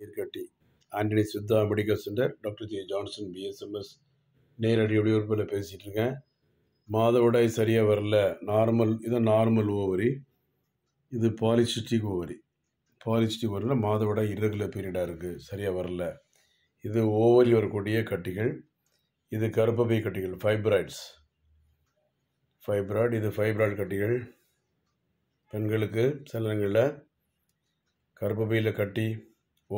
நீர்கட்டி Antony Siddha medical center doctor J Johnson BSMS நேரடி ஒளிபரப்பில் பேசிகிட்டு இருக்கேன் மாதவிடாய் சரியாக வரல நார்மல் இது நார்மல் ஓவரி இது பாலிசிஸ்டிக் ஓவரி பாலிசிஸ்டிக் ஓவரில் மாதவிடாய் இரகுலர் பீரியடாக இருக்குது சரியாக வரல இது ஓவரி வரக்கூடிய கட்டிகள் இது கர்ப்பப்பை கட்டிகள் ஃபைப்ராய்ட்ஸ் ஃபைப்ராய்டு இது ஃபைப்ராய்டு கட்டிகள் பெண்களுக்கு சிலங்களில் நேரங்களில் கட்டி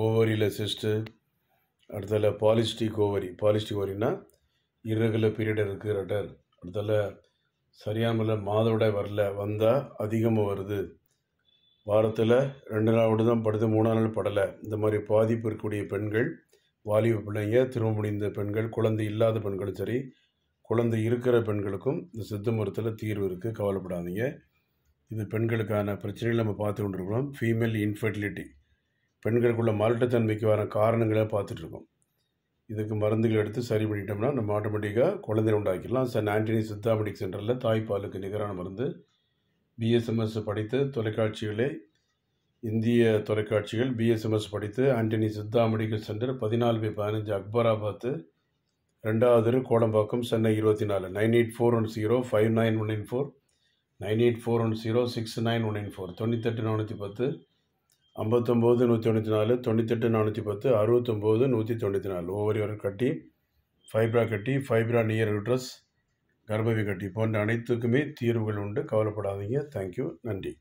ஓவரியில் சிஸ்ட்டு அடுத்ததில் பாலிஸ்டிக் ஓவரி பாலிஸ்டிக் ஓவரினா இரகுல பீரியட் இருக்குது ரெட்டர் அடுத்ததில் சரியாமல் மாதவிட வரல வந்தால் அதிகமாக வருது வாரத்தில் ரெண்டு நாள் விட தான் படுது மூணா நாள் படலை இந்த மாதிரி பாதிப்பு இருக்கக்கூடிய பெண்கள் வாலிப பிள்ளைங்க திரும்ப முடிந்த பெண்கள் குழந்தை இல்லாத பெண்களும் சரி குழந்தை இருக்கிற பெண்களுக்கும் இந்த சித்த மருத்துவத்தில் தீர்வு இருக்குது கவலைப்படாதீங்க இது பெண்களுக்கான பிரச்சனைகள் நம்ம பார்த்து கொண்டிருக்கிறோம் ஃபீமேல் இன்ஃபர்டிலிட்டி பெண்களுக்குள்ள வர காரணங்களை பார்த்துட்ருக்கோம் இதுக்கு மருந்துகள் எடுத்து சரி பண்ணிட்டோம்னா நம்ம ஆட்டோமேட்டிக்காக குழந்தை உண்டாக்கிடலாம் சார் ஆண்டனி சித்தாமெடிக் சென்டரில் தாய்ப்பாலுக்கு நிகரான மருந்து பிஎஸ்எம்எஸ் படித்து தொலைக்காட்சிகளை இந்திய தொலைக்காட்சிகள் பிஎஸ்எம்எஸ் படித்து ஆண்டனி சித்தா மெடிக்கல் சென்டர் பதினாலு பை பதினஞ்சு அக்பராபாத் ரெண்டாவது கோடம்பாக்கம் சென்னை இருபத்தி நாலு nine eight four one zero five nine one nine four nine eight four one zero six nine one nine four தொண்ணூத்தெட்டு நானூற்றி பத்து ஐம்பத்தொம்போது நூற்றி தொண்ணூற்றி நாலு தொண்ணூத்தெட்டு நானூற்றி பத்து அறுபத்தொம்போது நூற்றி தொண்ணூற்றி நாலு ஒவ்வொரு வரும் கட்டி ஃபைப்ரா கட்டி ஃபைப்ரா நியர் யூட்ரஸ் கர்ப்பவி கட்டி போன்ற அனைத்துக்குமே தீர்வுகள் உண்டு கவலைப்படாதீங்க தேங்க்யூ நன்றி